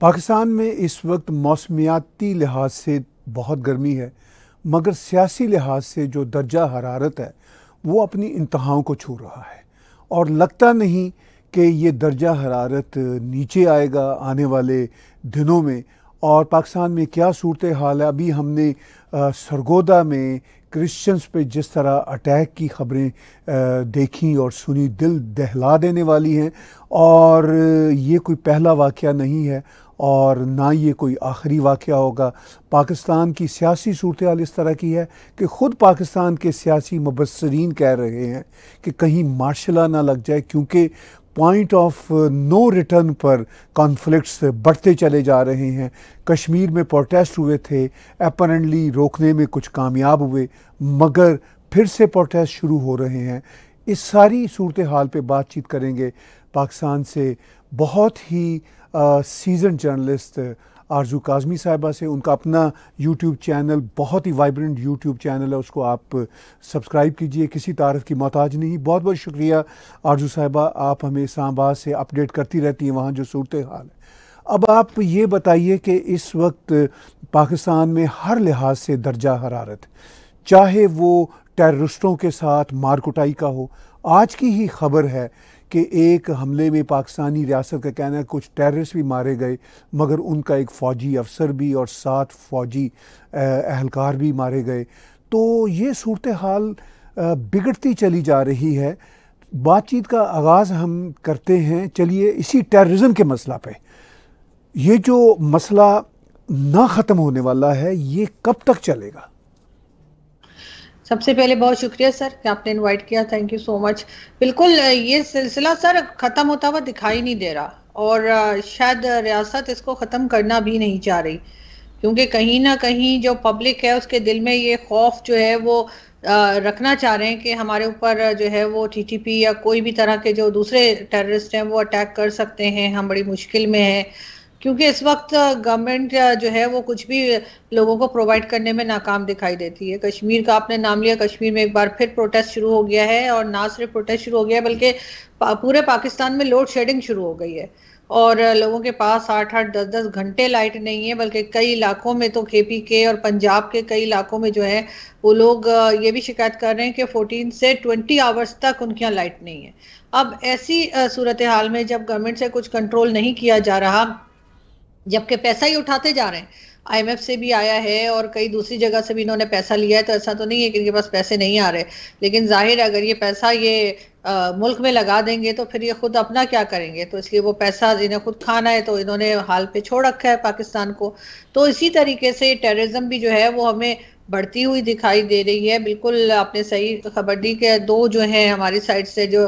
पाकिस्तान में इस वक्त मौसमियाती लिहाज से बहुत गर्मी है मगर सियासी लिहाज से जो दर्जा हरारत है वो अपनी इंतहाओं को छू रहा है और लगता नहीं कि ये दर्जा हरारत नीचे आएगा आने वाले दिनों में और पाकिस्तान में क्या सूरत हाल है अभी हमने सरगोदा में क्रिश्चियंस पे जिस तरह अटैक की खबरें देखी और सुनी दिल दहला देने वाली हैं और ये कोई पहला वाक़ नहीं है और ना ये कोई आखिरी वाक़ होगा पाकिस्तान की सियासी सूरत हाल इस तरह की है कि ख़ुद पाकिस्तान के सियासी मुबसरीन कह रहे हैं कि कहीं मार्शला ना लग जाए क्योंकि पॉइंट ऑफ नो रिटर्न पर कॉन्फ्लिक्ट्स बढ़ते चले जा रहे हैं कश्मीर में प्रोटेस्ट हुए थे अपरेंटली रोकने में कुछ कामयाब हुए मगर फिर से प्रोटेस्ट शुरू हो रहे हैं इस सारी सूरत हाल पर बातचीत करेंगे पाकिस्तान से बहुत ही सीजन जर्नलिस्ट आरजू काजमी साहिबा से उनका अपना यूट्यूब चैनल बहुत ही वाइब्रेंट यूट्यूब चैनल है उसको आप सब्सक्राइब कीजिए किसी तारफ़ की मोहताज नहीं बहुत बहुत शुक्रिया आरजू साहिबा आप हमें इस्लामाबाद से अपडेट करती रहती हैं वहाँ जो सूरत हाल है अब आप ये बताइए कि इस वक्त पाकिस्तान में हर लिहाज से दर्जा हरारत चाहे वो टेररिस्टों के साथ मारकुटाई का हो आज की ही खबर है कि एक हमले में पाकिस्तानी रियासत का कहना है कुछ टेररिस्ट भी मारे गए मगर उनका एक फ़ौजी अफसर भी और सात फ़ौजी अहलकार भी मारे गए तो ये सूरत हाल बिगड़ती चली जा रही है बातचीत का आगाज़ हम करते हैं चलिए इसी टेर्रज़म के मसला पे ये जो मसला ना ख़त्म होने वाला है ये कब तक चलेगा सबसे पहले बहुत शुक्रिया सर कि आपने इनवाइट किया थैंक यू सो मच बिल्कुल ये सिलसिला सर ख़त्म होता हुआ दिखाई नहीं दे रहा और शायद रियासत इसको ख़त्म करना भी नहीं चाह रही क्योंकि कहीं ना कहीं जो पब्लिक है उसके दिल में ये खौफ जो है वो रखना चाह रहे हैं कि हमारे ऊपर जो है वो टीटीपी या कोई भी तरह के जो दूसरे टेररिस्ट हैं वो अटैक कर सकते हैं हम बड़ी मुश्किल में हैं क्योंकि इस वक्त गवर्नमेंट जो है वो कुछ भी लोगों को प्रोवाइड करने में नाकाम दिखाई देती है कश्मीर का आपने नाम लिया कश्मीर में एक बार फिर प्रोटेस्ट शुरू हो गया है और ना सिर्फ प्रोटेस्ट शुरू हो गया बल्कि पूरे पाकिस्तान में लोड शेडिंग शुरू हो गई है और लोगों के पास आठ आठ दस दस घंटे लाइट नहीं है बल्कि कई इलाकों में तो के पी के और पंजाब के कई इलाकों में जो है वो लोग ये भी शिकायत कर रहे हैं कि 14 से 20 आवर्स तक उनके यहाँ लाइट नहीं है अब ऐसी सूरत हाल में जब गवर्नमेंट से कुछ कंट्रोल नहीं किया जा रहा जबकि पैसा ही उठाते जा रहे हैं आईएमएफ से भी आया है और कई दूसरी जगह से भी इन्होंने पैसा लिया है तो ऐसा तो नहीं है कि इनके पास पैसे नहीं आ रहे लेकिन जाहिर है अगर ये पैसा ये आ, मुल्क में लगा देंगे तो फिर ये खुद अपना क्या करेंगे तो इसलिए वो पैसा इन्हें खुद खाना है तो इन्होंने हाल पे छोड़ रखा है पाकिस्तान को तो इसी तरीके से टेररिज्म भी जो है वो हमें बढ़ती हुई दिखाई दे रही है बिल्कुल आपने सही खबर दी कि दो जो हैं हमारी साइड से जो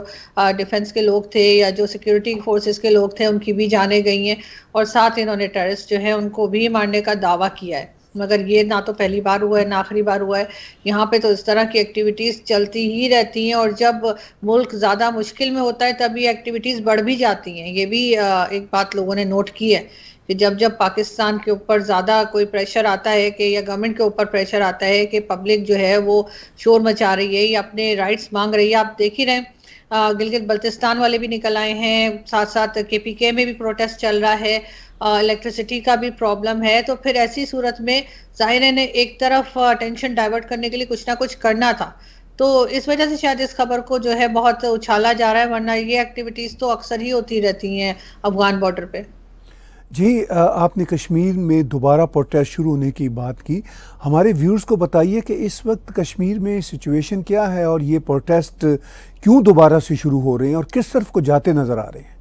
डिफेंस के लोग थे या जो सिक्योरिटी फोर्सेस के लोग थे उनकी भी जाने गई हैं और साथ इन्होंने टेरिस जो है उनको भी मारने का दावा किया है मगर ये ना तो पहली बार हुआ है ना आखिरी बार हुआ है यहाँ पे तो इस तरह की एक्टिविटीज़ चलती ही रहती हैं और जब मुल्क ज़्यादा मुश्किल में होता है तब ये एक्टिविटीज़ बढ़ भी जाती हैं ये भी एक बात लोगों ने नोट की है कि जब जब पाकिस्तान के ऊपर ज़्यादा कोई प्रेशर आता है कि या गवर्नमेंट के ऊपर प्रेशर आता है कि पब्लिक जो है वो शोर मचा रही है या अपने राइट्स मांग रही है आप देख ही रहे गिलगित बल्तिस्तान वाले भी निकल आए हैं साथ साथ के पी के में भी प्रोटेस्ट चल रहा है इलेक्ट्रिसिटी का भी प्रॉब्लम है तो फिर ऐसी सूरत में जाहिर ने एक तरफ टेंशन डाइवर्ट करने के लिए कुछ ना कुछ करना था तो इस वजह से शायद इस खबर को जो है बहुत उछाला जा रहा है वरना ये एक्टिविटीज़ तो अक्सर ही होती रहती हैं अफगान बॉर्डर पे जी आपने कश्मीर में दोबारा प्रोटेस्ट शुरू होने की बात की हमारे व्यूर्स को बताइए कि इस वक्त कश्मीर में सिचुएशन क्या है और ये प्रोटेस्ट क्यों दोबारा से शुरू हो रहे हैं और किस तरफ को जाते नजर आ रहे हैं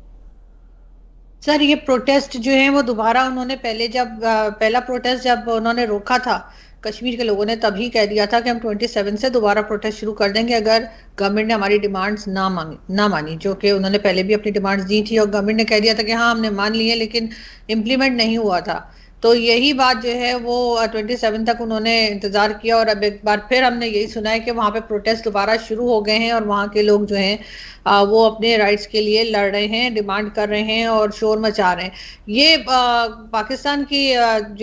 सर ये प्रोटेस्ट जो है वो दोबारा उन्होंने पहले जब पहला प्रोटेस्ट जब उन्होंने रोका था कश्मीर के लोगों ने तभी कह दिया था कि हम 27 से दोबारा प्रोटेस्ट शुरू कर देंगे अगर गवर्नमेंट ने हमारी डिमांड्स ना मांगी ना मानी जो कि उन्होंने पहले भी अपनी डिमांड्स दी थी और गवर्नमेंट ने कह दिया था कि हाँ हमने मान ली है लेकिन इम्प्लीमेंट नहीं हुआ था तो यही बात जो है वो ट्वेंटी सेवन तक उन्होंने इंतजार किया और अब एक बार फिर हमने यही सुना है कि वहाँ पे प्रोटेस्ट दोबारा शुरू हो गए हैं और वहाँ के लोग जो हैं वो अपने राइट्स के लिए लड़ रहे हैं डिमांड कर रहे हैं और शोर मचा रहे हैं ये पाकिस्तान की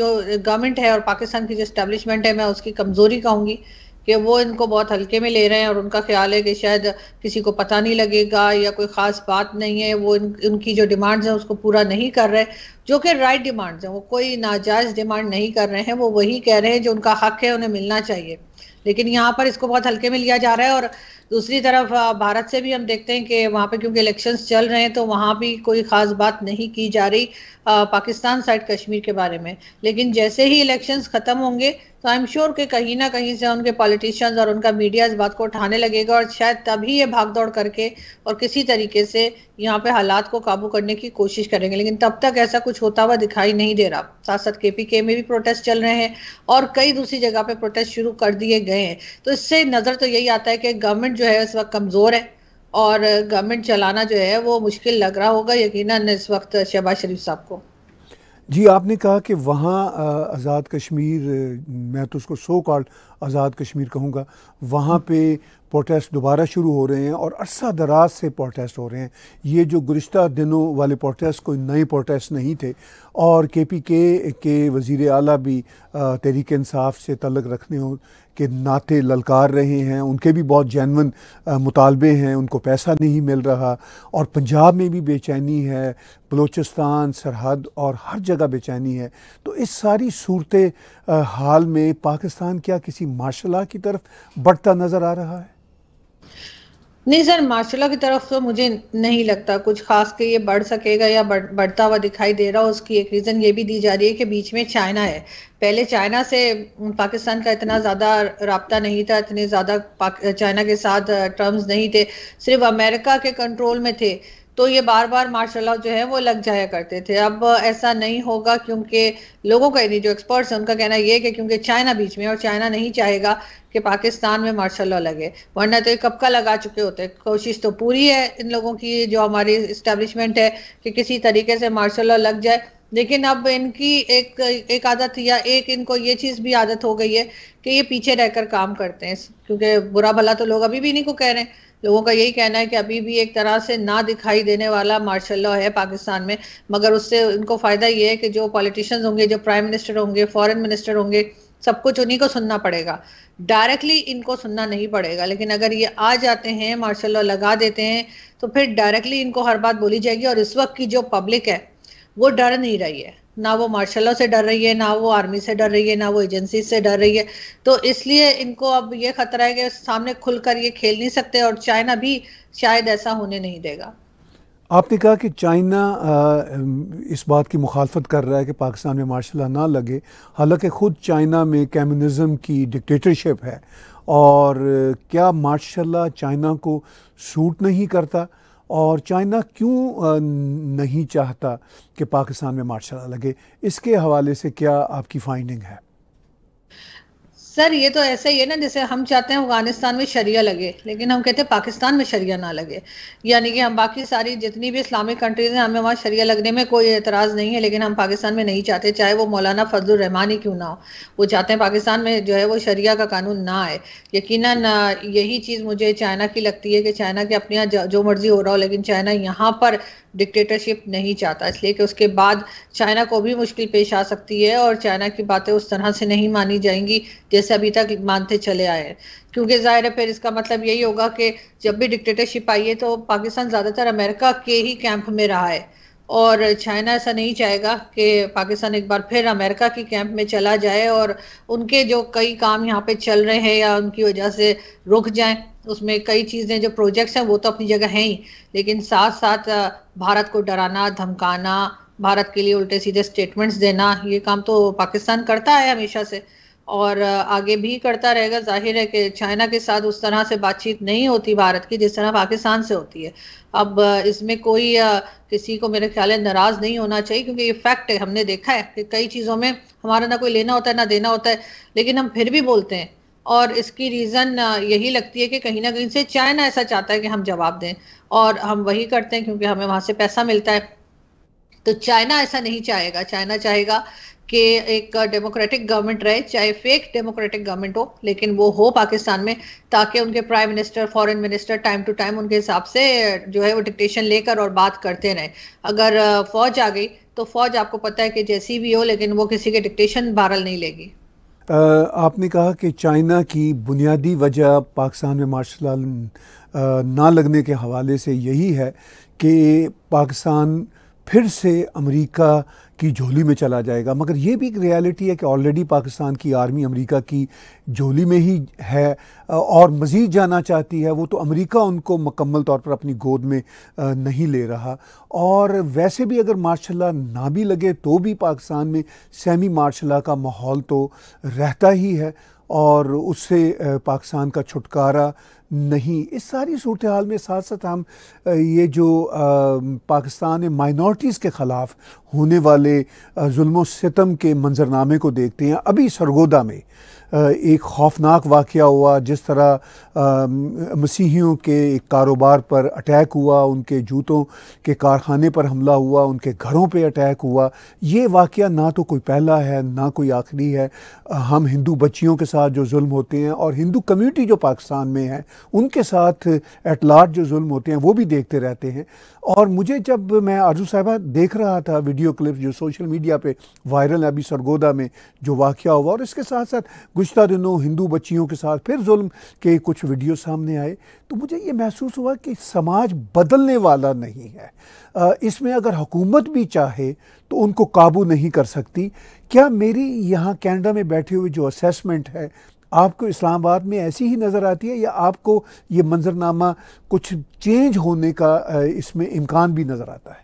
जो गवर्नमेंट है और पाकिस्तान की जो स्टेब्लिशमेंट है मैं उसकी कमजोरी कहूँगी कि वो इनको बहुत हल्के में ले रहे हैं और उनका ख्याल है कि शायद किसी को पता नहीं लगेगा या कोई ख़ास बात नहीं है वो इन, उनकी जो डिमांड्स हैं उसको पूरा नहीं कर रहे जो कि राइट डिमांड्स हैं वो कोई नाजायज़ डिमांड नहीं कर रहे हैं वो वही कह रहे हैं जो उनका हक है उन्हें मिलना चाहिए लेकिन यहाँ पर इसको बहुत हल्के में लिया जा रहा है और दूसरी तरफ भारत से भी हम देखते हैं कि वहाँ पे क्योंकि इलेक्शंस चल रहे हैं तो वहाँ भी कोई ख़ास बात नहीं की जा रही पाकिस्तान साइड कश्मीर के बारे में लेकिन जैसे ही इलेक्शंस ख़त्म होंगे तो आई एम श्योर कि कहीं ना कहीं से उनके पॉलिटिशियंस और उनका मीडिया इस बात को उठाने लगेगा और शायद तभी ये भाग दौड़ करके और किसी तरीके से यहाँ पे हालात को काबू करने की कोशिश करेंगे लेकिन तब तक ऐसा कुछ होता हुआ दिखाई नहीं दे रहा साथ साथ के में भी प्रोटेस्ट चल रहे हैं और कई दूसरी जगह पे प्रोटेस्ट शुरू कर दिए गए हैं तो इससे नज़र तो यही आता है कि गवर्नमेंट जो है इस वक्त कमज़ोर है और गवर्नमेंट चलाना जो है वो मुश्किल लग रहा होगा यकीन इस वक्त शहबाज शरीफ साहब को जी आपने कहा कि वहाँ आज़ाद कश्मीर मैं तो उसको सो कॉल्ड आज़ाद कश्मीर कहूँगा वहाँ पे प्रोटेस्ट दोबारा शुरू हो रहे हैं और अरसा दराज से प्रोटेस्ट हो रहे हैं ये जो गुज्त दिनों वाले प्रोटेस्ट कोई नए प्रोटेस्ट नहीं थे और के पी के के वज़ी अली भी तहरीक इंसाफ से तलक रखने के नाते ललकार रहे हैं उनके भी बहुत जैनवन मुतालबे हैं उनको पैसा नहीं मिल रहा और पंजाब में भी बेचैनी है बलूचिस्तान सरहद और हर जगह बेचैनी है तो इस सारी सूरत हाल में पाकिस्तान क्या किसी मार्शल की तरफ बढ़ता नज़र आ रहा है नहीं सर माशाल्लाह की तरफ तो मुझे नहीं लगता कुछ खास के ये बढ़ सकेगा या बढ़, बढ़ता हुआ दिखाई दे रहा हो उसकी एक रीज़न ये भी दी जा रही है कि बीच में चाइना है पहले चाइना से पाकिस्तान का इतना ज़्यादा रबता नहीं था इतने ज़्यादा चाइना के साथ टर्म्स नहीं थे सिर्फ अमेरिका के कंट्रोल में थे तो ये बार बार मार्शल जो है वो लग जाया करते थे अब ऐसा नहीं होगा क्योंकि लोगों का यानी जो एक्सपर्ट्स हैं उनका कहना ये कि क्योंकि चाइना बीच में और चाइना नहीं चाहेगा कि पाकिस्तान में मार्शल लगे वरना तो ये कब का लगा चुके होते कोशिश तो पूरी है इन लोगों की जो हमारी इस्टेब्लिशमेंट है कि किसी तरीके से मार्शल लग जाए लेकिन अब इनकी एक एक आदत या एक इनको ये चीज़ भी आदत हो गई है कि ये पीछे रहकर काम करते हैं क्योंकि बुरा भला तो लोग अभी भी इन्हीं को कह रहे हैं लोगों का यही कहना है कि अभी भी एक तरह से ना दिखाई देने वाला मार्शल है पाकिस्तान में मगर उससे उनको फ़ायदा ये है कि जो पॉलिटिशियंस होंगे जो प्राइम मिनिस्टर होंगे फॉरेन मिनिस्टर होंगे सब कुछ उन्हीं को सुनना पड़ेगा डायरेक्टली इनको सुनना नहीं पड़ेगा लेकिन अगर ये आ जाते हैं मार्शल लगा देते हैं तो फिर डायरेक्टली इनको हर बात बोली जाएगी और इस वक्त की जो पब्लिक है वो डर नहीं रही है ना वो मार्शल से डर रही है ना वो आर्मी से डर रही है ना वो एजेंसी से डर रही है तो इसलिए इनको अब ये खतरा है कि सामने खुलकर ये खेल नहीं सकते और चाइना भी शायद ऐसा होने नहीं देगा आपने कहा कि चाइना इस बात की मुखालफत कर रहा है कि पाकिस्तान में मार्शल ना लगे हालांकि ख़ुद चाइना में कम्युनिज़म की डिक्टेटरशिप है और क्या मार्शल चाइना को सूट नहीं करता और चाइना क्यों नहीं चाहता कि पाकिस्तान में मार्शल लगे इसके हवाले से क्या आपकी फाइंडिंग है सर ये तो ऐसा ही है ना जैसे हम चाहते हैं अफगानिस्तान में शरिया लगे लेकिन हम कहते हैं पाकिस्तान में शरिया ना लगे यानी कि हम बाकी सारी जितनी भी इस्लामिक कंट्रीज हैं हमें वहाँ शरिया लगने में कोई एतराज़ नहीं है लेकिन हम पाकिस्तान में नहीं चाहते चाहे वो मौलाना फजल रहमान ही क्यों ना हो वो चाहते हैं पाकिस्तान में जो है वो शरिया का कानून ना आए यकीन यही चीज़ मुझे चाइना की लगती है कि चाइना के अपने यहाँ जो मर्ज़ी हो रहा हो लेकिन चाइना यहाँ पर डिक्टेटरशिप नहीं चाहता इसलिए कि उसके बाद चाइना को भी मुश्किल पेश आ सकती है और चाइना की बातें उस तरह से नहीं मानी जाएंगी जैसे जैसे अभी तक मानते चले आए हैं क्योंकि जाहिर है फिर इसका मतलब यही होगा कि जब भी डिक्टेटरशिप आई है तो पाकिस्तान ज़्यादातर अमेरिका के ही कैंप में रहा है और चाइना ऐसा नहीं चाहेगा कि पाकिस्तान एक बार फिर अमेरिका के कैंप में चला जाए और उनके जो कई काम यहाँ पे चल रहे हैं या उनकी वजह से रुक जाएं उसमें कई चीज़ें जो प्रोजेक्ट्स हैं वो तो अपनी जगह हैं ही लेकिन साथ साथ भारत को डराना धमकाना भारत के लिए उल्टे सीधे स्टेटमेंट्स देना ये काम तो पाकिस्तान करता है हमेशा से और आगे भी करता रहेगा जाहिर है कि चाइना के साथ उस तरह से बातचीत नहीं होती भारत की जिस तरह पाकिस्तान से होती है अब इसमें कोई किसी को मेरे ख्याल है नाराज़ नहीं होना चाहिए क्योंकि ये फैक्ट है हमने देखा है कि कई चीज़ों में हमारा ना कोई लेना होता है ना देना होता है लेकिन हम फिर भी बोलते हैं और इसकी रीज़न यही लगती है कि कहीं ना कहीं से चाइना ऐसा चाहता है कि हम जवाब दें और हम वही करते हैं क्योंकि हमें वहाँ से पैसा मिलता है तो चाइना ऐसा नहीं चाहेगा चाइना चाहेगा कि एक डेमोक्रेटिक गवर्नमेंट रहे चाहे फेक डेमोक्रेटिक गवर्नमेंट हो लेकिन वो हो पाकिस्तान में ताकि उनके prime minister foreign minister time to time उनके हिसाब से जो है वो डिक्टेशन लेकर और बात करते रहे अगर फौज आ गई तो फौज आपको पता है कि जैसी भी हो लेकिन वो किसी के डिक्टेशन बहरल नहीं लेगी आपने कहा कि चाइना की बुनियादी वजह पाकिस्तान में मार्शल ना लगने के हवाले से यही है कि पाकिस्तान फिर से अमेरिका की झोली में चला जाएगा मगर ये भी एक रियलिटी है कि ऑलरेडी पाकिस्तान की आर्मी अमेरिका की झोली में ही है और मज़ीद जाना चाहती है वो तो अमेरिका उनको मकम्मल तौर पर अपनी गोद में नहीं ले रहा और वैसे भी अगर मार्शल ना भी लगे तो भी पाकिस्तान में सेमी मार्शाला का माहौल तो रहता ही है और उससे पाकिस्तान का छुटकारा नहीं इस सारी सूरत हाल में साथ साथ हम ये जो पाकिस्तान माइनॉरिटीज़ के ख़िलाफ़ होने वाले जुल्म सितम के मंजरनामे को देखते हैं अभी सरगोदा में एक खौफनाक वाक़ हुआ जिस तरह मसीहियों के एक कारोबार पर अटैक हुआ उनके जूतों के कारखाने पर हमला हुआ उनके घरों पे अटैक हुआ ये वाक़ ना तो कोई पहला है ना कोई आखिरी है हम हिंदू बच्चियों के साथ जो जुल्म होते हैं और हिंदू कम्युनिटी जो पाकिस्तान में है उनके साथ एट लार्ज जो जुल्म होते हैं वो भी देखते रहते हैं और मुझे जब मैं आजू साहबा देख रहा था वीडियो क्लिप जो सोशल मीडिया पर वायरल है अभी सरगोदा में जो वाक़ हुआ और इसके साथ साथ गुज्तर दिनों हिंदू बच्चियों के साथ फिर जुल्म के कुछ वीडियो सामने आए तो मुझे ये महसूस हुआ कि समाज बदलने वाला नहीं है इसमें अगर हुकूमत भी चाहे तो उनको काबू नहीं कर सकती क्या मेरी यहाँ कैनेडा में बैठे हुए जो असेसमेंट है आपको इस्लामाबाद में ऐसी ही नज़र आती है या आपको ये मंजरनामा कुछ चेंज होने का इसमें इम्कान भी नज़र आता है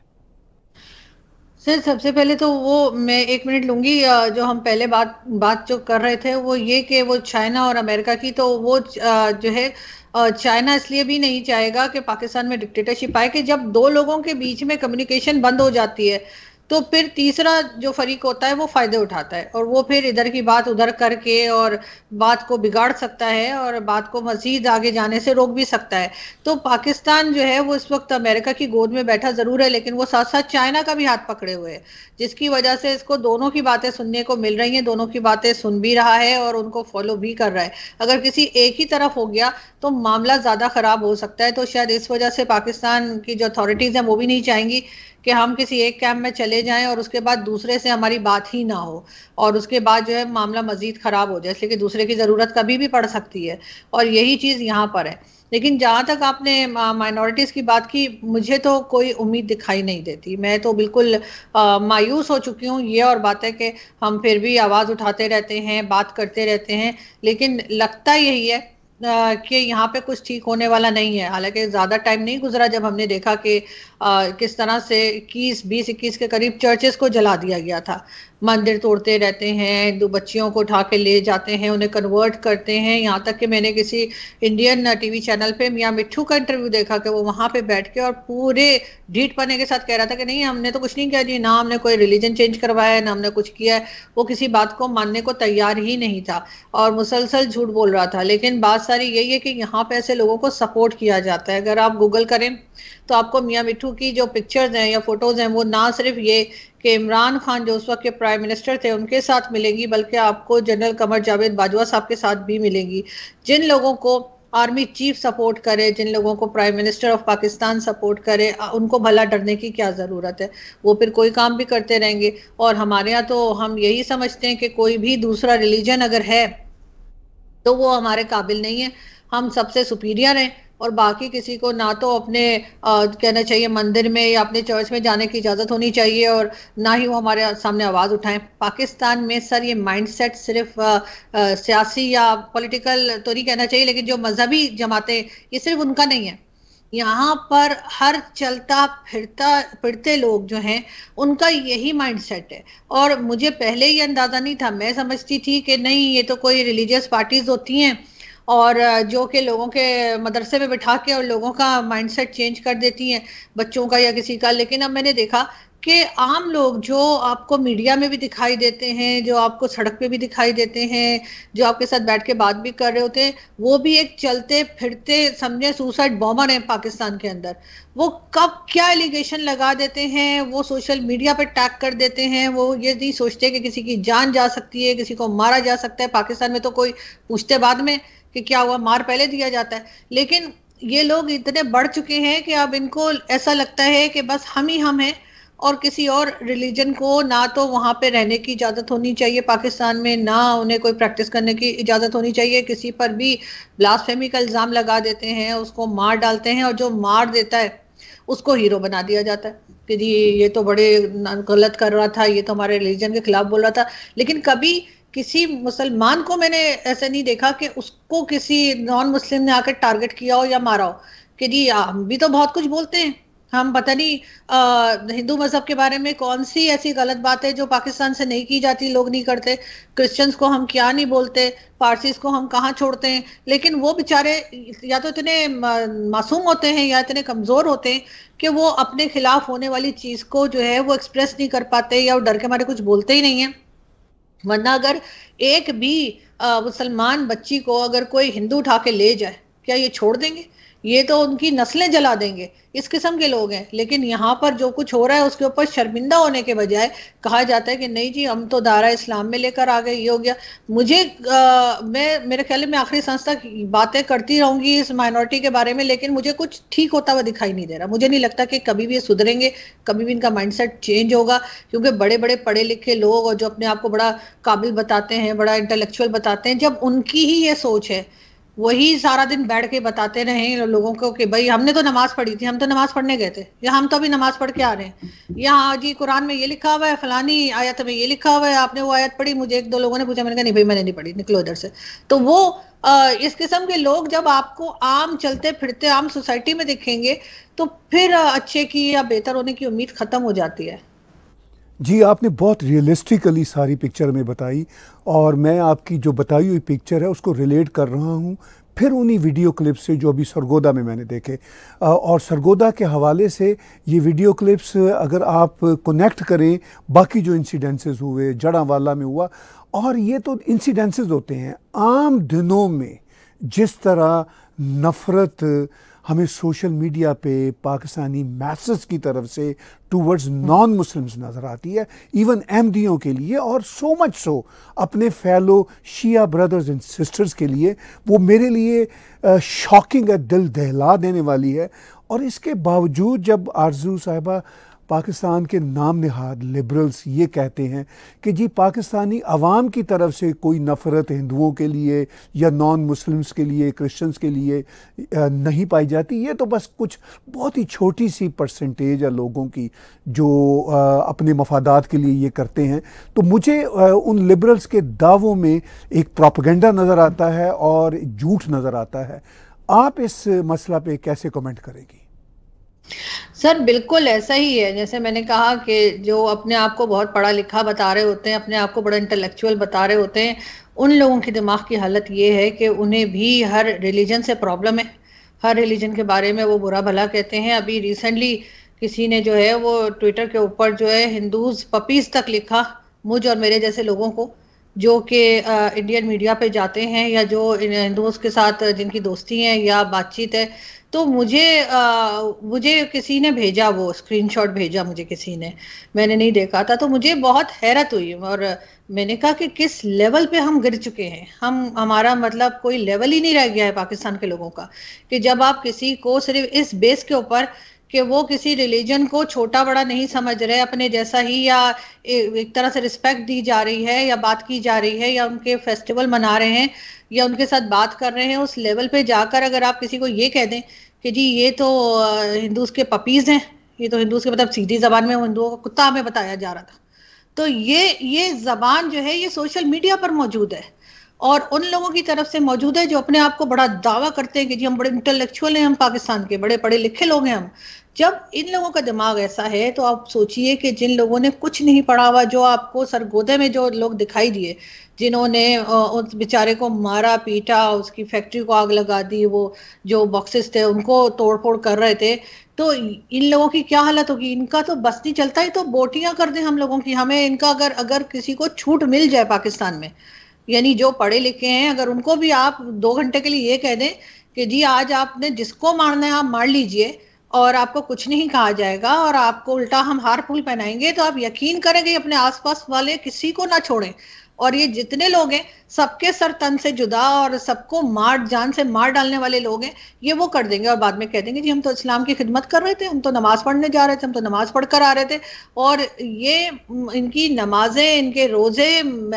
सर सबसे पहले तो वो मैं एक मिनट लूंगी जो हम पहले बात बात जो कर रहे थे वो ये कि वो चाइना और अमेरिका की तो वो जो है चाइना इसलिए भी नहीं चाहेगा कि पाकिस्तान में डिक्टेटरशिप आए कि जब दो लोगों के बीच में कम्युनिकेशन बंद हो जाती है तो फिर तीसरा जो फरीक होता है वो फायदे उठाता है और वो फिर इधर की बात उधर करके और बात को बिगाड़ सकता है और बात को मजीद आगे जाने से रोक भी सकता है तो पाकिस्तान जो है वो इस वक्त अमेरिका की गोद में बैठा जरूर है लेकिन वो साथ साथ चाइना का भी हाथ पकड़े हुए है जिसकी वजह से इसको दोनों की बातें सुनने को मिल रही हैं दोनों की बातें सुन भी रहा है और उनको फॉलो भी कर रहा है अगर किसी एक ही तरफ हो गया तो मामला ज्यादा खराब हो सकता है तो शायद इस वजह से पाकिस्तान की जो अथॉरिटीज हैं वो भी नहीं चाहेंगी कि हम किसी एक कैंप में चले जाएं और उसके बाद दूसरे से हमारी बात ही ना हो और उसके बाद जो है मामला मजीद खराब हो जाए इसलिए कि दूसरे की ज़रूरत कभी भी पड़ सकती है और यही चीज़ यहाँ पर है लेकिन जहाँ तक आपने माइनॉरिटीज़ की बात की मुझे तो कोई उम्मीद दिखाई नहीं देती मैं तो बिल्कुल आ, मायूस हो चुकी हूँ ये और बात है कि हम फिर भी आवाज़ उठाते रहते हैं बात करते रहते हैं लेकिन लगता यही है कि यहाँ पे कुछ ठीक होने वाला नहीं है हालांकि ज़्यादा टाइम नहीं गुजरा जब हमने देखा कि किस तरह से इक्कीस बीस इक्कीस के करीब चर्चेस को जला दिया गया था मंदिर तोड़ते रहते हैं दो बच्चियों को उठा के ले जाते हैं उन्हें कन्वर्ट करते हैं यहाँ तक कि मैंने किसी इंडियन टीवी चैनल पे मियाँ मिट्टू का इंटरव्यू देखा कि वो वहाँ पे बैठ के और पूरे डीट पाने के साथ कह रहा था कि नहीं हमने तो कुछ नहीं किया जी ना हमने कोई रिलीजन चेंज करवाया है ना हमने कुछ किया है वो किसी बात को मानने को तैयार ही नहीं था और मुसलसल झूठ बोल रहा था लेकिन बात सारी यही है कि यहाँ पे ऐसे लोगों को सपोर्ट किया जाता है अगर आप गूगल करें तो आपको मियाँ मिठू की जो पिक्चर्स हैं या फोटोज हैं वो ना सिर्फ ये कि इमरान खान जो उस वक्त के प्राइम मिनिस्टर थे उनके साथ मिलेंगी बल्कि आपको जनरल कमर जावेद बाजवा साहब के साथ भी मिलेंगी जिन लोगों को आर्मी चीफ सपोर्ट करे जिन लोगों को prime minister of Pakistan support करे उनको भला डरने की क्या ज़रूरत है वो फिर कोई काम भी करते रहेंगे और हमारे यहाँ तो हम यही समझते हैं कि कोई भी दूसरा रिलीजन अगर है तो वो हमारे काबिल नहीं है हम सबसे सुपीरियर हैं और बाकी किसी को ना तो अपने आ, कहना चाहिए मंदिर में या अपने चर्च में जाने की इजाज़त होनी चाहिए और ना ही वो हमारे सामने आवाज़ उठाएं पाकिस्तान में सर ये माइंडसेट सिर्फ आ, आ, सियासी या पॉलिटिकल तो नहीं कहना चाहिए लेकिन जो मजहबी जमातें ये सिर्फ उनका नहीं है यहाँ पर हर चलता फिरता फिरते लोग जो हैं उनका यही माइंडसेट है और मुझे पहले ही अंदाज़ा नहीं था मैं समझती थी कि नहीं ये तो कोई रिलीजियस पार्टीज होती हैं और जो कि लोगों के मदरसे में बिठा के और लोगों का माइंडसेट चेंज कर देती हैं बच्चों का या किसी का लेकिन अब मैंने देखा कि आम लोग जो आपको मीडिया में भी दिखाई देते हैं जो आपको सड़क पे भी दिखाई देते हैं जो आपके साथ बैठ के बात भी कर रहे होते हैं वो भी एक चलते फिरते समझे सुसाइड बॉम्बर हैं पाकिस्तान के अंदर वो कब क्या एलिगेशन लगा देते हैं वो सोशल मीडिया पे टैग कर देते हैं वो ये नहीं सोचते कि किसी की जान जा सकती है किसी को मारा जा सकता है पाकिस्तान में तो कोई पूछते बाद में कि क्या हुआ मार पहले दिया जाता है लेकिन ये लोग इतने बढ़ चुके हैं कि अब इनको ऐसा लगता है कि बस हम ही हम हैं और किसी और रिलीजन को ना तो वहाँ पे रहने की इजाज़त होनी चाहिए पाकिस्तान में ना उन्हें कोई प्रैक्टिस करने की इजाज़त होनी चाहिए किसी पर भी ब्लास्फेमी का इल्ज़ाम लगा देते हैं उसको मार डालते हैं और जो मार देता है उसको हीरो बना दिया जाता है कि जी ये तो बड़े गलत कर रहा था ये तो हमारे रिलीजन के खिलाफ बोल रहा था लेकिन कभी किसी मुसलमान को मैंने ऐसे नहीं देखा कि उसको किसी नॉन मुस्लिम ने आकर टारगेट किया हो या मारा हो कि जी हम भी तो बहुत कुछ बोलते हैं हम पता नहीं हिंदू मजहब के बारे में कौन सी ऐसी गलत बात है जो पाकिस्तान से नहीं की जाती लोग नहीं करते क्रिश्चियंस को हम क्या नहीं बोलते पारसीज को हम कहाँ छोड़ते हैं लेकिन वो बेचारे या तो इतने मासूम होते हैं या इतने कमज़ोर होते हैं कि वो अपने खिलाफ होने वाली चीज़ को जो है वो एक्सप्रेस नहीं कर पाते या वो डर के मारे कुछ बोलते ही नहीं है वरना अगर एक भी मुसलमान बच्ची को अगर कोई हिंदू उठा के ले जाए क्या ये छोड़ देंगे ये तो उनकी नस्लें जला देंगे इस किस्म के लोग हैं लेकिन यहाँ पर जो कुछ हो रहा है उसके ऊपर शर्मिंदा होने के बजाय कहा जाता है कि नहीं जी हम तो दारा इस्लाम में लेकर आ गए ये हो गया मुझे आ, मैं मेरे ख्याल में आखिरी संस्था बातें करती रहूंगी इस माइनॉरिटी के बारे में लेकिन मुझे कुछ ठीक होता हुआ दिखाई नहीं दे रहा मुझे नहीं लगता कि कभी भी ये सुधरेंगे कभी भी इनका माइंड चेंज होगा क्योंकि बड़े बड़े पढ़े लिखे लोग और जो अपने आप को बड़ा काबिल बताते हैं बड़ा इंटेलेक्चुअल बताते हैं जब उनकी ही ये सोच है वही सारा दिन बैठ के बताते रहे लोगों को कि भाई हमने तो नमाज पढ़ी थी हम तो नमाज पढ़ने गए थे या हम तो अभी नमाज पढ़ के आ रहे हैं या जी कुरान में ये लिखा हुआ है फलानी आयत में ये लिखा हुआ है आपने वो आयत पढ़ी मुझे एक दो लोगों ने पूछा मैंने कहा नहीं भाई मैंने नहीं पढ़ी निकलो इधर से तो वो आ, इस किस्म के लोग जब आपको आम चलते फिरते आम सोसाइटी में दिखेंगे तो फिर अच्छे की या बेहतर होने की उम्मीद खत्म हो जाती है जी आपने बहुत रियलिस्टिकली सारी पिक्चर में बताई और मैं आपकी जो बताई हुई पिक्चर है उसको रिलेट कर रहा हूँ फिर उन्हीं वीडियो क्लिप्स से जो अभी सरगोदा में मैंने देखे और सरगोदा के हवाले से ये वीडियो क्लिप्स अगर आप कनेक्ट करें बाकी जो इंसिडेंसेस हुए जड़ावाला में हुआ और ये तो इंसिडेंसेस होते हैं आम दिनों में जिस तरह नफ़रत हमें सोशल मीडिया पे पाकिस्तानी मैसेज की तरफ से टूवर्ड्स नॉन मुस्लिम्स नज़र आती है इवन अहमदियों के लिए और सो मच सो अपने fellow Shia brothers and sisters के लिए वो मेरे लिए शॉकिंग है दिल दहला देने वाली है और इसके बावजूद जब आरजू साहिबा पाकिस्तान के नाम नहाद लिबरल्स ये कहते हैं कि जी पाकिस्तानी आवाम की तरफ से कोई नफ़रत हिंदुओं के लिए या नॉन मुस्लिम्स के लिए क्रिश्चियंस के लिए नहीं पाई जाती ये तो बस कुछ बहुत ही छोटी सी परसेंटेज है लोगों की जो अपने मफादात के लिए ये करते हैं तो मुझे उन लिबरल्स के दावों में एक प्रॉपगेंडा नज़र आता है और झूठ नज़र आता है आप इस मसला पे कैसे कमेंट करेंगी सर बिल्कुल ऐसा ही है जैसे मैंने कहा कि जो अपने आप को बहुत पढ़ा लिखा बता रहे होते हैं अपने आप को बड़ा इंटेलेक्चुअल बता रहे होते हैं उन लोगों के दिमाग की हालत ये है कि उन्हें भी हर रिलीजन से प्रॉब्लम है हर रिलीजन के बारे में वो बुरा भला कहते हैं अभी रिसेंटली किसी ने जो है वो ट्विटर के ऊपर जो है हिंदूज पपीज तक लिखा मुझ और मेरे जैसे लोगों को जो कि इंडियन मीडिया पे जाते हैं या जो हिंदुओं के साथ जिनकी दोस्ती है या बातचीत है तो मुझे आ, मुझे किसी ने भेजा वो स्क्रीनशॉट भेजा मुझे किसी ने मैंने नहीं देखा था तो मुझे बहुत हैरत हुई और मैंने कहा कि किस लेवल पे हम गिर चुके हैं हम हमारा मतलब कोई लेवल ही नहीं रह गया है पाकिस्तान के लोगों का कि जब आप किसी को सिर्फ इस बेस के ऊपर कि वो किसी रिलीजन को छोटा बड़ा नहीं समझ रहे अपने जैसा ही या एक तरह से रिस्पेक्ट दी जा रही है या बात की जा रही है या उनके फेस्टिवल मना रहे हैं या उनके साथ बात कर रहे हैं उस लेवल पे जाकर अगर आप किसी को ये कह दें कि जी ये तो हिंदूज के पपीज हैं ये तो हिंदूज के मतलब सीधी जबान में हिंदुओं का कुत्ता हमें बताया जा रहा था तो ये ये जबान जो है ये सोशल मीडिया पर मौजूद है और उन लोगों की तरफ से मौजूद है जो अपने आप को बड़ा दावा करते हैं कि जी हम बड़े इंटेलेक्चुअल हैं हम पाकिस्तान के बड़े पढ़े लिखे लोग हैं हम जब इन लोगों का दिमाग ऐसा है तो आप सोचिए कि जिन लोगों ने कुछ नहीं पढ़ा हुआ जो आपको सरगोदे में जो लोग दिखाई दिए जिन्होंने उस बेचारे को मारा पीटा उसकी फैक्ट्री को आग लगा दी वो जो बॉक्सेस थे उनको तोड़ फोड़ कर रहे थे तो इन लोगों की क्या हालत होगी इनका तो बस नहीं चलता ही तो बोटियां कर दें हम लोगों की हमें इनका अगर अगर किसी को छूट मिल जाए पाकिस्तान में यानी जो पढ़े लिखे हैं अगर उनको भी आप दो घंटे के लिए ये कह दें कि जी आज आपने जिसको मारना है आप मार लीजिए और आपको कुछ नहीं कहा जाएगा और आपको उल्टा हम हार फूल पहनाएंगे तो आप यकीन करेंगे अपने आसपास वाले किसी को ना छोड़ें और ये जितने लोग हैं सबके सर तन से जुदा और सबको मार जान से मार डालने वाले लोग हैं ये वो कर देंगे और बाद में कह देंगे जी हम तो इस्लाम की खिदमत कर रहे थे हम तो नमाज पढ़ने जा रहे थे हम तो नमाज पढ़कर आ रहे थे और ये इनकी नमाजें इनके रोजे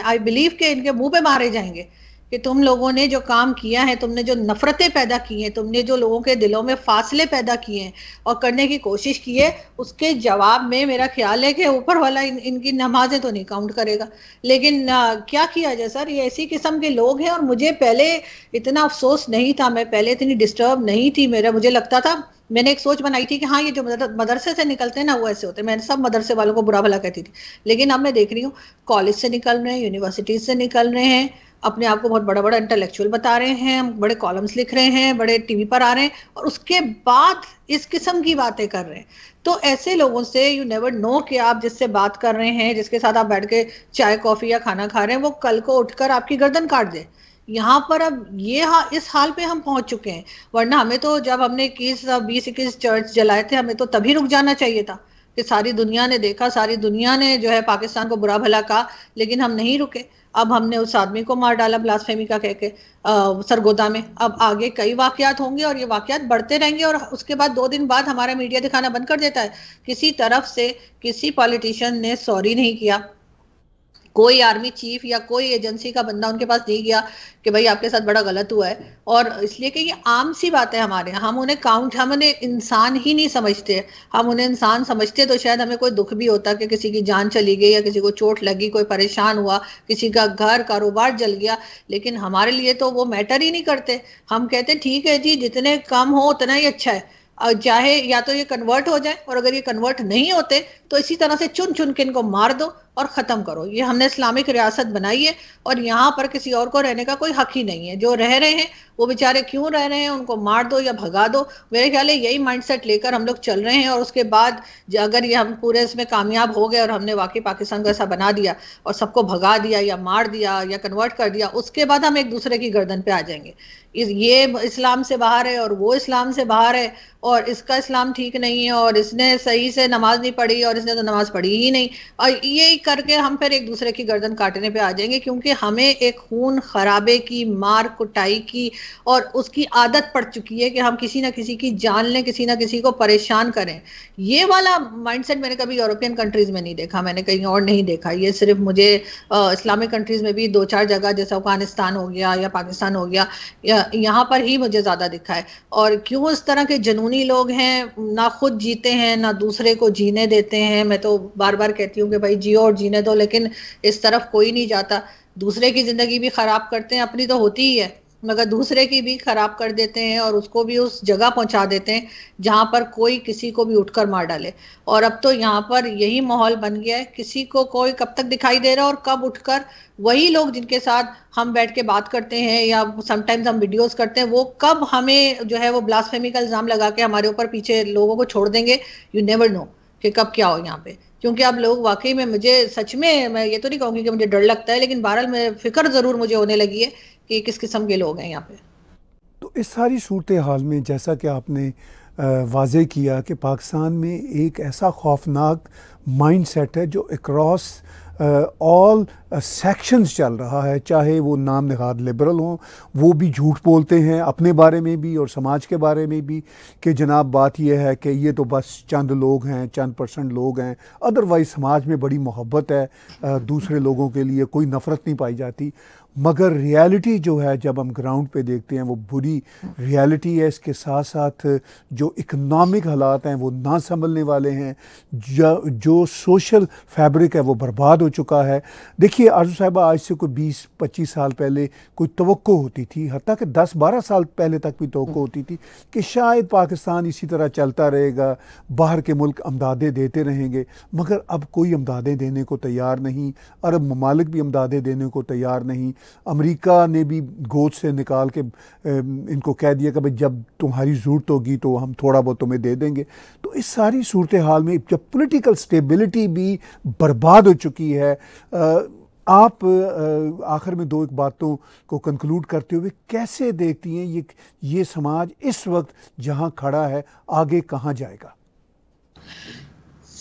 आई बिलीव के इनके मुंह पे मारे जाएंगे कि तुम लोगों ने जो काम किया है तुमने जो नफरतें पैदा की हैं तुमने जो लोगों के दिलों में फासले पैदा किए हैं और करने की कोशिश की है उसके जवाब में मेरा ख्याल है कि ऊपर वाला इन, इनकी नमाजें तो नहीं काउंट करेगा लेकिन आ, क्या किया जाए सर ये ऐसी किस्म के लोग हैं और मुझे पहले इतना अफसोस नहीं था मैं पहले इतनी डिस्टर्ब नहीं थी मेरा मुझे लगता था मैंने एक सोच बनाई थी कि हाँ ये जो मदरसे से निकलते हैं ना वो ऐसे होते हैं मैंने सब मदरसे वालों को बुरा भला कहती थी लेकिन अब मैं देख रही हूँ कॉलेज से निकल रहे हैं यूनिवर्सिटीज से निकल रहे हैं अपने आप को बहुत बड़ा बड़ा इंटेलेक्चुअल बता रहे हैं हम बड़े कॉलम्स लिख रहे हैं बड़े टीवी पर आ रहे हैं और उसके बाद इस किस्म की बातें कर रहे हैं तो ऐसे लोगों से यू नेवर नो कि आप जिससे बात कर रहे हैं जिसके साथ आप बैठ के चाय कॉफी या खाना खा रहे हैं वो कल को उठकर आपकी गर्दन काट दे यहाँ पर अब ये हा, इस हाल पे हम पहुंच चुके हैं वरना हमें तो जब हमने इक्कीस बीस इक्कीस चर्च जलाए थे हमें तो तभी रुक जाना चाहिए था कि सारी दुनिया ने देखा सारी दुनिया ने जो है पाकिस्तान को बुरा भला कहा लेकिन हम नहीं रुके अब हमने उस आदमी को मार डाला ब्लास्फेमी का कह के सरगोदा में अब आगे कई वाकयात होंगे और ये वाकयात बढ़ते रहेंगे और उसके बाद दो दिन बाद हमारा मीडिया दिखाना बंद कर देता है किसी तरफ से किसी पॉलिटिशियन ने सॉरी नहीं किया कोई आर्मी चीफ या कोई एजेंसी का बंदा उनके पास नहीं गया कि भाई आपके साथ बड़ा गलत हुआ है और इसलिए कि ये आम सी बात है हमारे हम उन्हें काउंट हम उन्हें इंसान ही नहीं समझते हम उन्हें इंसान समझते तो शायद हमें कोई दुख भी होता कि किसी की जान चली गई या किसी को चोट लगी कोई परेशान हुआ किसी का घर कारोबार जल गया लेकिन हमारे लिए तो वो मैटर ही नहीं करते हम कहते ठीक है जी जितने कम हो उतना ही अच्छा है चाहे या तो ये कन्वर्ट हो जाए और अगर ये कन्वर्ट नहीं होते तो इसी तरह से चुन चुन के इनको मार दो और ख़त्म करो ये हमने इस्लामिक रियासत बनाई है और यहाँ पर किसी और को रहने का कोई हक ही नहीं है जो रह रहे हैं वो बेचारे क्यों रह रहे हैं उनको मार दो या भगा दो मेरे ख्याल है यही माइंडसेट लेकर हम लोग चल रहे हैं और उसके बाद अगर ये हम पूरे इसमें कामयाब हो गए और हमने वाकई पाकिस्तान को ऐसा बना दिया और सबको भगा दिया या मार दिया या कन्वर्ट कर दिया उसके बाद हम एक दूसरे की गर्दन पर आ जाएंगे इस ये इस्लाम से बाहर है और वो इस्लाम से बाहर है और इसका इस्लाम ठीक नहीं है और इसने सही से नमाज नहीं पढ़ी और इसने तो नमाज पढ़ी ही नहीं और ये करके हम फिर एक दूसरे की गर्दन काटने पे आ जाएंगे क्योंकि हमें एक खून खराबे की मार कुटाई की और उसकी आदत पड़ चुकी है कि हम किसी ना किसी की जान लें किसी ना किसी को परेशान करें ये वाला माइंडसेट मैंने कभी यूरोपियन कंट्रीज में नहीं देखा मैंने कहीं और नहीं देखा ये सिर्फ मुझे इस्लामिक कंट्रीज में भी दो चार जगह जैसे अफगानिस्तान हो गया या पाकिस्तान हो गया यहाँ पर ही मुझे ज़्यादा दिखा है और क्यों इस तरह के जुनूनी लोग हैं ना खुद जीते हैं ना दूसरे को जीने देते हैं मैं तो बार बार कहती हूँ कि भाई जियो और जीने दो लेकिन इस तरफ कोई नहीं जाता दूसरे की जिंदगी भी खराब करते हैं अपनी तो होती ही है मगर दूसरे की भी खराब कर देते हैं और उसको भी उस जगह पहुंचा देते हैं जहां पर कोई किसी को भी उठकर मार डाले और अब तो यहाँ पर यही माहौल बन गया है किसी को कोई कब तक दिखाई दे रहा है और कब उठकर वही लोग जिनके साथ हम बैठ के बात करते हैं या समटाइम्स हम वीडियोस करते हैं वो कब हमें जो है वो ब्लास्फेमी का इल्जाम लगा के हमारे ऊपर पीछे लोगों को छोड़ देंगे यू नेवर नो कि कब क्या हो यहाँ पे क्योंकि आप लोग वाकई में मुझे सच में मैं ये तो नहीं कहूँगी कि मुझे डर लगता है लेकिन बहरहाल में फिक्र ज़रूर मुझे होने लगी है कि किस किस्म के लोग हैं यहाँ पे तो इस सारी सूरत हाल में जैसा कि आपने वाजे किया कि पाकिस्तान में एक ऐसा खौफनाक माइंड सेट है जो अक्रॉस ऑल सेक्शंस चल रहा है चाहे वो नाम नहाद लिबरल हों वो भी झूठ बोलते हैं अपने बारे में भी और समाज के बारे में भी कि जनाब बात यह है कि ये तो बस चंद लोग हैं चंद परसेंट लोग हैं अदरवाइज समाज में बड़ी मोहब्बत है दूसरे लोगों के लिए कोई नफ़रत नहीं पाई जाती मगर रियलिटी जो है जब हम ग्राउंड पे देखते हैं वो बुरी रियलिटी है इसके साथ साथ जो इकनॉमिक हालात हैं वो ना संभलने वाले हैं जो जो सोशल फैब्रिक है वो बर्बाद हो चुका है देखिए आरजू साहब आज से कोई बीस पच्चीस साल पहले कोई तो होती थी हती कि दस बारह साल पहले तक भी तो होती थी कि शायद पाकिस्तान इसी तरह चलता रहेगा बाहर के मुल्क अमदादें देते रहेंगे मगर अब कोई अमदादें देने को तैयार नहीं अरब ममालिक भी अमदादें देने को तैयार नहीं अमेरिका ने भी गोद से निकाल के इनको कह दिया कि भाई जब तुम्हारी ज़रूरत होगी तो हम थोड़ा बहुत तुम्हें दे देंगे तो इस सारी सूरत हाल में जब पोलिटिकल स्टेबिलिटी भी बर्बाद हो चुकी है आप आखिर में दो एक बातों को कंक्लूड करते हुए कैसे देखती हैं ये ये समाज इस वक्त जहाँ खड़ा है आगे कहाँ जाएगा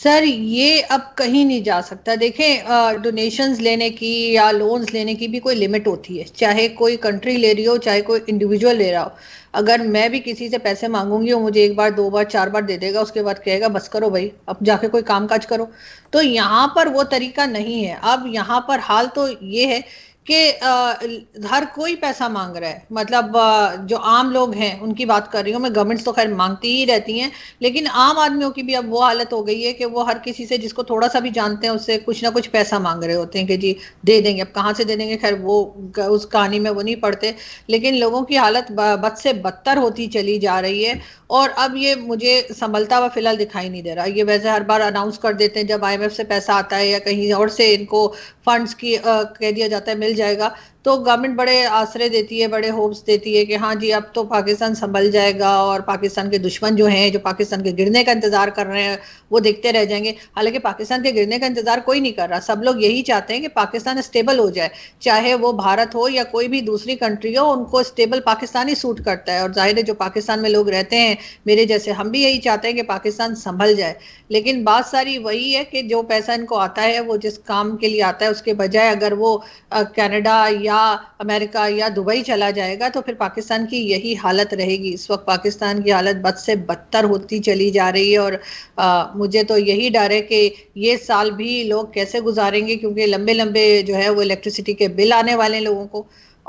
सर ये अब कहीं नहीं जा सकता देखें डोनेशंस लेने की या लोन्स लेने की भी कोई लिमिट होती है चाहे कोई कंट्री ले रही हो चाहे कोई इंडिविजुअल ले रहा हो अगर मैं भी किसी से पैसे मांगूंगी और मुझे एक बार दो बार चार बार दे देगा उसके बाद कहेगा बस करो भाई अब जाके कोई काम काज करो तो यहाँ पर वो तरीका नहीं है अब यहाँ पर हाल तो ये है कि हर कोई पैसा मांग रहा है मतलब जो आम लोग हैं उनकी बात कर रही हूँ मैं गवर्नमेंट्स तो खैर मांगती ही रहती हैं लेकिन आम आदमियों की भी अब वो हालत हो गई है कि वो हर किसी से जिसको थोड़ा सा भी जानते हैं उससे कुछ ना कुछ पैसा मांग रहे होते हैं कि जी दे देंगे अब कहाँ से दे देंगे खैर वो उस कहानी में वो नहीं पढ़ते लेकिन लोगों की हालत बद से बदतर होती चली जा रही है और अब ये मुझे संभलता हुआ फिलहाल दिखाई नहीं दे रहा ये वैसे हर बार अनाउंस कर देते हैं जब आई से पैसा आता है या कहीं और से इनको फंड्स की कह दिया जाता है मिल जाएगा तो गवर्नमेंट बड़े आश्रय देती है बड़े होप्स देती है कि हाँ जी अब तो पाकिस्तान संभल जाएगा और पाकिस्तान के दुश्मन जो हैं जो पाकिस्तान के गिरने का इंतजार कर रहे हैं वो देखते रह जाएंगे हालांकि पाकिस्तान के गिरने का इंतजार कोई नहीं कर रहा सब लोग यही चाहते हैं कि पाकिस्तान स्टेबल हो जाए चाहे वो भारत हो या कोई भी दूसरी कंट्री हो उनको स्टेबल पाकिस्तान ही सूट करता है और जाहिर है जो पाकिस्तान में लोग रहते हैं मेरे जैसे हम भी यही चाहते हैं कि पाकिस्तान संभल जाए लेकिन बात सारी वही है कि जो पैसा इनको आता है वो जिस काम के लिए आता है उसके बजाय अगर वो कैनेडा या या अमेरिका या दुबई चला जाएगा तो फिर पाकिस्तान की यही हालत रहेगी इस वक्त पाकिस्तान की हालत बद से बदतर होती चली जा रही है और आ, मुझे तो यही डर है कि ये साल भी लोग कैसे गुजारेंगे क्योंकि लंबे लंबे जो है वो इलेक्ट्रिसिटी के बिल आने वाले हैं लोगों को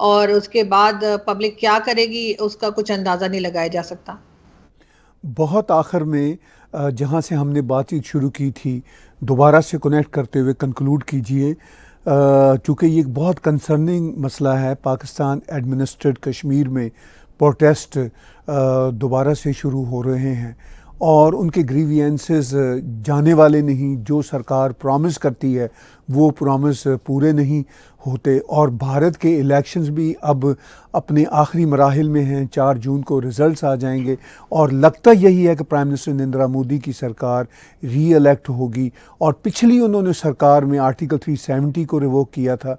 और उसके बाद पब्लिक क्या करेगी उसका कुछ अंदाज़ा नहीं लगाया जा सकता बहुत आखिर में जहाँ से हमने बातचीत शुरू की थी दोबारा से कनेक्ट करते हुए कंक्लूड कीजिए चूँकि ये एक बहुत कंसर्निंग मसला है पाकिस्तान एडमिनिस्ट्रेट कश्मीर में प्रोटेस्ट दोबारा से शुरू हो रहे हैं और उनके ग्रीवियंसेस जाने वाले नहीं जो सरकार प्रॉमिस करती है वो प्रॉमिस पूरे नहीं होते और भारत के इलेक्शंस भी अब अपने आखिरी मराहल में हैं चार जून को रिज़ल्ट आ जाएंगे और लगता यही है कि प्राइम मिनिस्टर नरेंद्र मोदी की सरकार री एलेक्ट होगी और पिछली उन्होंने सरकार में आर्टिकल 370 को रिवोक किया था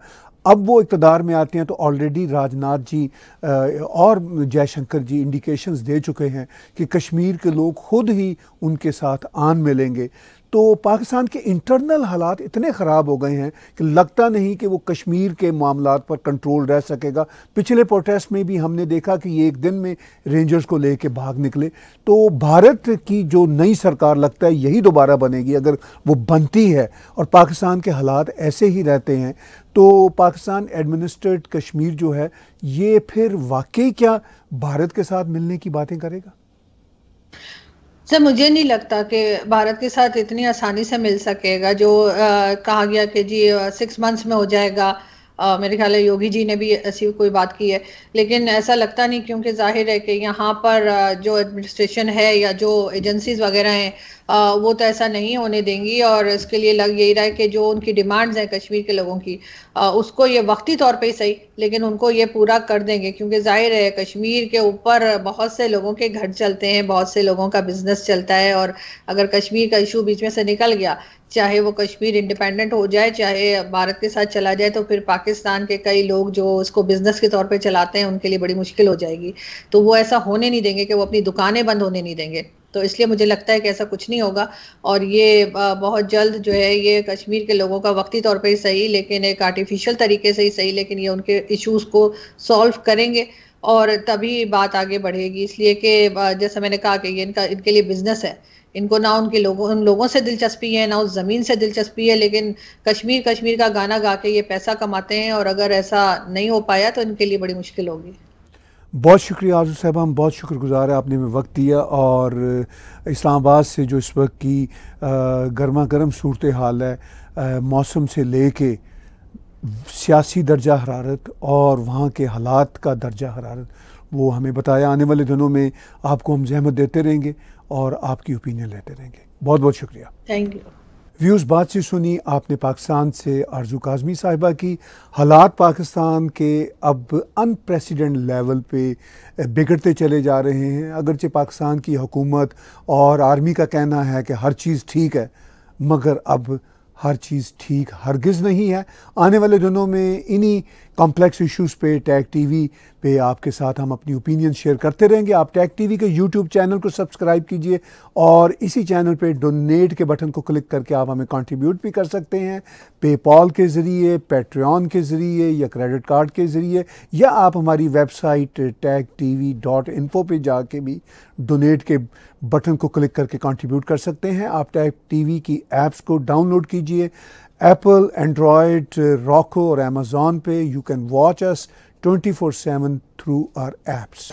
अब वो इकतदार में आते हैं तो ऑलरेडी राजनाथ जी और जयशंकर जी इंडिकेशंस दे चुके हैं कि कश्मीर के लोग खुद ही उनके साथ आन मिलेंगे तो पाकिस्तान के इंटरनल हालात इतने ख़राब हो गए हैं कि लगता नहीं कि वो कश्मीर के मामला पर कंट्रोल रह सकेगा पिछले प्रोटेस्ट में भी हमने देखा कि ये एक दिन में रेंजर्स को लेके भाग निकले तो भारत की जो नई सरकार लगता है यही दोबारा बनेगी अगर वो बनती है और पाकिस्तान के हालात ऐसे ही रहते हैं तो पाकिस्तान एडमिनिस्ट्रेट कश्मीर जो है ये फिर वाकई क्या भारत के साथ मिलने की बातें करेगा सर मुझे नहीं लगता कि भारत के साथ इतनी आसानी से मिल सकेगा जो आ, कहा गया कि जी सिक्स मंथ्स में हो जाएगा आ, मेरे ख्याल है योगी जी ने भी ऐसी कोई बात की है लेकिन ऐसा लगता नहीं क्योंकि जाहिर है कि यहाँ पर जो एडमिनिस्ट्रेशन है या जो एजेंसीज वगैरह हैं आ, वो तो ऐसा नहीं होने देंगी और इसके लिए लग यही रहा है कि जो उनकी डिमांड्स हैं कश्मीर के लोगों की आ, उसको ये वक्ती तौर पे ही सही लेकिन उनको ये पूरा कर देंगे क्योंकि जाहिर है कश्मीर के ऊपर बहुत से लोगों के घर चलते हैं बहुत से लोगों का बिजनेस चलता है और अगर कश्मीर का इशू बीच में से निकल गया चाहे वो कश्मीर इंडिपेंडेंट हो जाए चाहे भारत के साथ चला जाए तो फिर पाकिस्तान के कई लोग जो उसको बिजनेस के तौर पे चलाते हैं उनके लिए बड़ी मुश्किल हो जाएगी तो वो ऐसा होने नहीं देंगे कि वो अपनी दुकानें बंद होने नहीं देंगे तो इसलिए मुझे लगता है कि ऐसा कुछ नहीं होगा और ये बहुत जल्द जो है ये कश्मीर के लोगों का वक्ती तौर पर ही सही लेकिन एक आर्टिफिशियल तरीके से ही सही लेकिन ये उनके इश्यूज़ को सॉल्व करेंगे और तभी बात आगे बढ़ेगी इसलिए कि जैसा मैंने कहा कि ये इनका इनके लिए बिजनेस है इनको ना उनके लोगों उन लोगों से दिलचस्पी है ना उस ज़मीन से दिलचस्पी है लेकिन कश्मीर कश्मीर का गाना गा के ये पैसा कमाते हैं और अगर ऐसा नहीं हो पाया तो इनके लिए बड़ी मुश्किल होगी बहुत शुक्रिया आजू साहब हम बहुत शुक्रगुजार हैं आपने हमें वक्त दिया और इस्लामाबाद से जो इस वक्त की गर्मा गर्म सूरत हाल है मौसम से ले के सियासी दर्जा हरारत और वहाँ के हालात का दर्जा हरारत वो हमें बताया आने वाले दिनों में आपको हम जहमत देते रहेंगे और आपकी ओपिनियन लेते रहेंगे बहुत बहुत शुक्रिया थैंक यू व्यूज़ से सुनी आपने पाकिस्तान से आरजू काजमी साहिबा की हालात पाकिस्तान के अब अनप्रेसिडेंट लेवल पे बिगड़ते चले जा रहे हैं अगरचे पाकिस्तान की हुकूमत और आर्मी का कहना है कि हर चीज़ ठीक है मगर अब हर चीज़ ठीक हरगिज़ नहीं है आने वाले दिनों में इन्हीं कॉम्प्लेक्स इश्यूज़ पे टैग टीवी पे आपके साथ हम अपनी ओपिनियन शेयर करते रहेंगे आप टैग टीवी के यूट्यूब चैनल को सब्सक्राइब कीजिए और इसी चैनल पे डोनेट के बटन को क्लिक करके आप हमें कंट्रीब्यूट भी कर सकते हैं पेपॉल के ज़रिए पेट्रियन के ज़रिए या क्रेडिट कार्ड के ज़रिए या आप हमारी website Tag T V dot info पर जाके भी डोनेट के बटन को क्लिक करके कंट्रीब्यूट कर सकते हैं आप टैग टी वी की ऐप्स को डाउनलोड कीजिए Apple, Android, uh, Roku or Amazon Pay. You can watch us 24-7 through our apps.